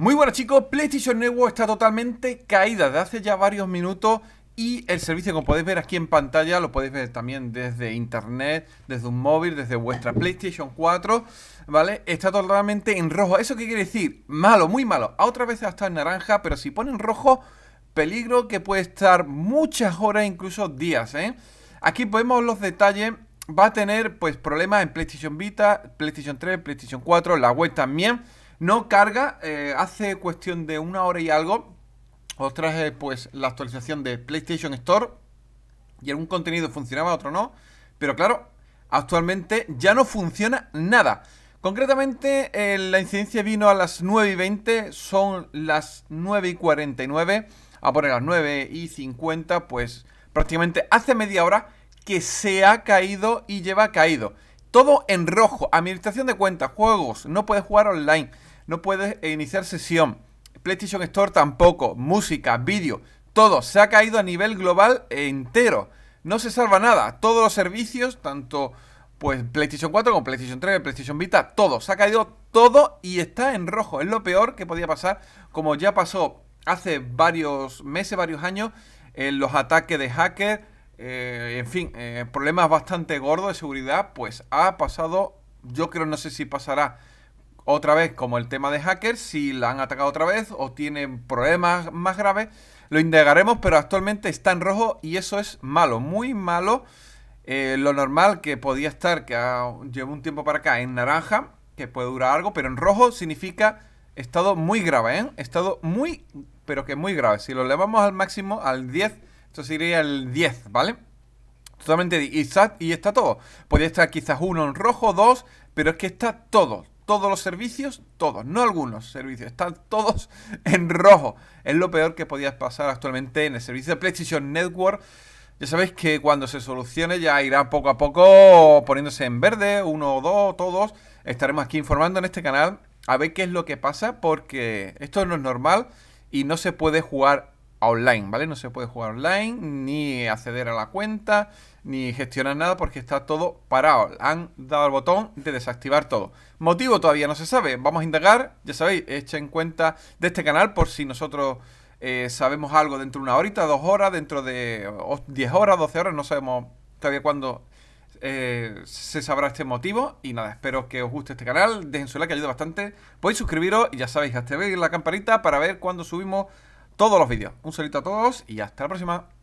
Muy buenas chicos, PlayStation Network está totalmente caída de hace ya varios minutos y el servicio como podéis ver aquí en pantalla lo podéis ver también desde internet, desde un móvil, desde vuestra PlayStation 4, ¿vale? Está totalmente en rojo. ¿Eso qué quiere decir? Malo, muy malo. A otras veces hasta en naranja, pero si pone en rojo, peligro que puede estar muchas horas, incluso días, ¿eh? Aquí podemos los detalles. Va a tener pues problemas en PlayStation Vita, PlayStation 3, PlayStation 4, la web también. No carga, eh, hace cuestión de una hora y algo os traje pues la actualización de PlayStation Store y algún contenido funcionaba, otro no, pero claro, actualmente ya no funciona nada. Concretamente, eh, la incidencia vino a las 9 y 20, son las 9 y 49, a poner las 9 y 50, pues prácticamente hace media hora que se ha caído y lleva caído. Todo en rojo, administración de cuentas, juegos, no puedes jugar online, no puedes iniciar sesión. PlayStation Store tampoco. Música, vídeo, todo. Se ha caído a nivel global entero. No se salva nada. Todos los servicios, tanto pues PlayStation 4 como PlayStation 3, PlayStation Vita, todo. Se ha caído todo y está en rojo. Es lo peor que podía pasar, como ya pasó hace varios meses, varios años, en los ataques de hackers. Eh, en fin, eh, problemas bastante gordos de seguridad, pues ha pasado, yo creo, no sé si pasará otra vez, como el tema de hackers, si la han atacado otra vez o tienen problemas más graves, lo indagaremos, pero actualmente está en rojo y eso es malo, muy malo. Eh, lo normal que podía estar, que llevo un tiempo para acá, en naranja, que puede durar algo, pero en rojo significa estado muy grave, ¿eh? Estado muy, pero que muy grave. Si lo elevamos al máximo, al 10, esto sería el 10, ¿vale? Totalmente, y y está todo. Podría estar quizás uno en rojo, dos, pero es que está todo, todos los servicios, todos, no algunos servicios, están todos en rojo. Es lo peor que podía pasar actualmente en el servicio de PlayStation Network. Ya sabéis que cuando se solucione ya irá poco a poco poniéndose en verde, uno o dos, todos. Estaremos aquí informando en este canal a ver qué es lo que pasa porque esto no es normal y no se puede jugar online, ¿vale? No se puede jugar online, ni acceder a la cuenta, ni gestionar nada porque está todo parado. Han dado el botón de desactivar todo. Motivo todavía no se sabe. Vamos a indagar, ya sabéis, echen cuenta de este canal por si nosotros eh, sabemos algo dentro de una horita, dos horas, dentro de 10 horas, 12 horas, no sabemos todavía cuándo eh, se sabrá este motivo. Y nada, espero que os guste este canal. Dejen su like, que ayuda bastante. Podéis suscribiros y ya sabéis, activéis la campanita para ver cuándo subimos todos los vídeos. Un saludo a todos y hasta la próxima.